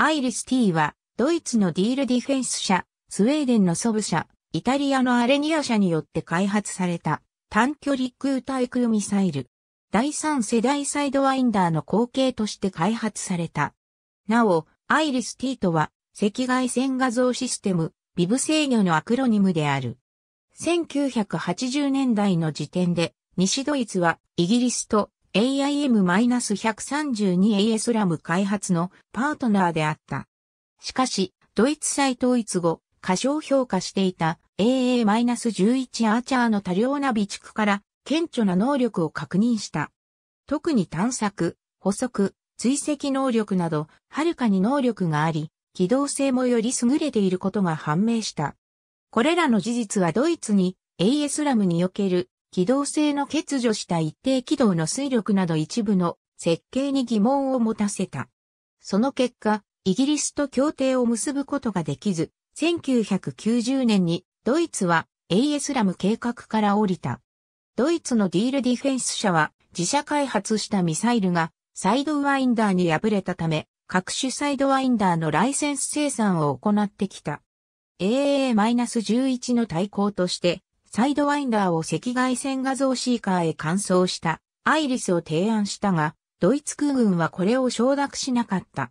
アイリス T は、ドイツのディールディフェンス社、スウェーデンのソブ社、イタリアのアレニア社によって開発された短距離空対空ミサイル。第三世代サイドワインダーの後継として開発された。なお、アイリス T とは、赤外線画像システム、ビブ制御のアクロニムである。1980年代の時点で、西ドイツはイギリスと AIM-132AS ラム開発のパートナーであった。しかし、ドイツ再統一後、過小評価していた AA-11 アーチャーの多量な備蓄から顕著な能力を確認した。特に探索、補足、追跡能力など、はるかに能力があり、機動性もより優れていることが判明した。これらの事実はドイツに AS ラムにおける機動性の欠如した一定軌道の推力など一部の設計に疑問を持たせた。その結果、イギリスと協定を結ぶことができず、1990年にドイツは AS ラム計画から降りた。ドイツのディールディフェンス社は自社開発したミサイルがサイドワインダーに敗れたため、各種サイドワインダーのライセンス生産を行ってきた。AA-11 の対抗としてサイドワインダーを赤外線画像シーカーへ換装したアイリスを提案したが、ドイツ空軍はこれを承諾しなかった。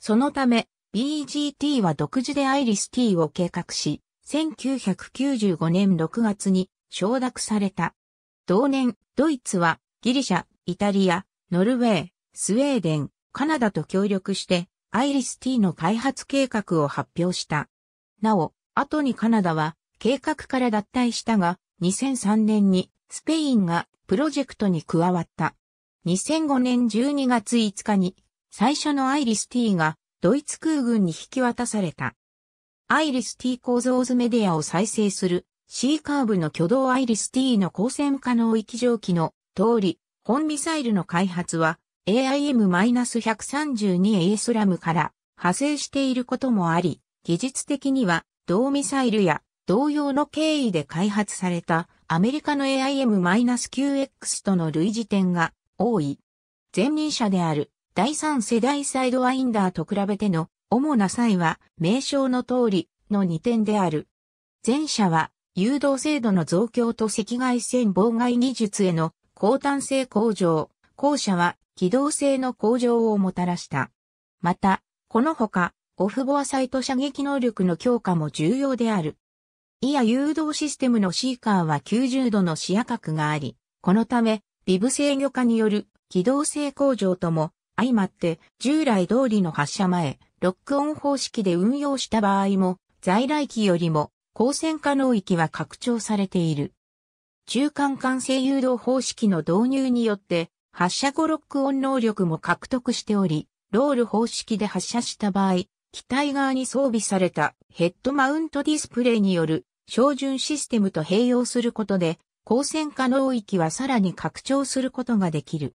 そのため、BGT は独自でアイリス T を計画し、1995年6月に承諾された。同年、ドイツはギリシャ、イタリア、ノルウェー、スウェーデン、カナダと協力して、アイリス T の開発計画を発表した。なお、後にカナダは計画から脱退したが、2003年にスペインがプロジェクトに加わった。2005年12月5日に最初のアイリス T がドイツ空軍に引き渡された。アイリス T 構造図メディアを再生する C カーブの挙動アイリス T の光線可能域蒸気の通り、本ミサイルの開発は AIM-132A スラムから派生していることもあり、技術的には同ミサイルや同様の経緯で開発されたアメリカの AIM-QX との類似点が多い。前任者である第三世代サイドワインダーと比べての主な際は名称の通りの2点である。前者は誘導精度の増強と赤外線妨害技術への高端性向上、後者は機動性の向上をもたらした。また、このほか、オフボアサイト射撃能力の強化も重要である。リア誘導システムのシーカーは90度の視野角があり、このため、ビブ制御化による機動性向上とも相まって従来通りの発射前、ロックオン方式で運用した場合も、在来機よりも光線可能域は拡張されている。中間管制誘導方式の導入によって、発射後ロックオン能力も獲得しており、ロール方式で発射した場合、機体側に装備されたヘッドマウントディスプレイによる照準システムと併用することで、光線可能域はさらに拡張することができる。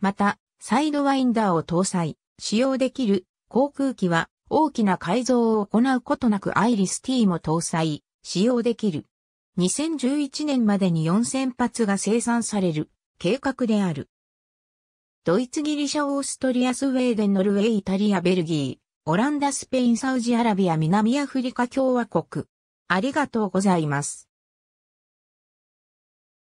また、サイドワインダーを搭載、使用できる航空機は大きな改造を行うことなくアイリス T も搭載、使用できる。2011年までに4000発が生産される計画である。ドイツギリシャオーストリアスウェーデンノルウェーイタリアベルギー、オランダスペインサウジアラビア南アフリカ共和国、ありがとうございます。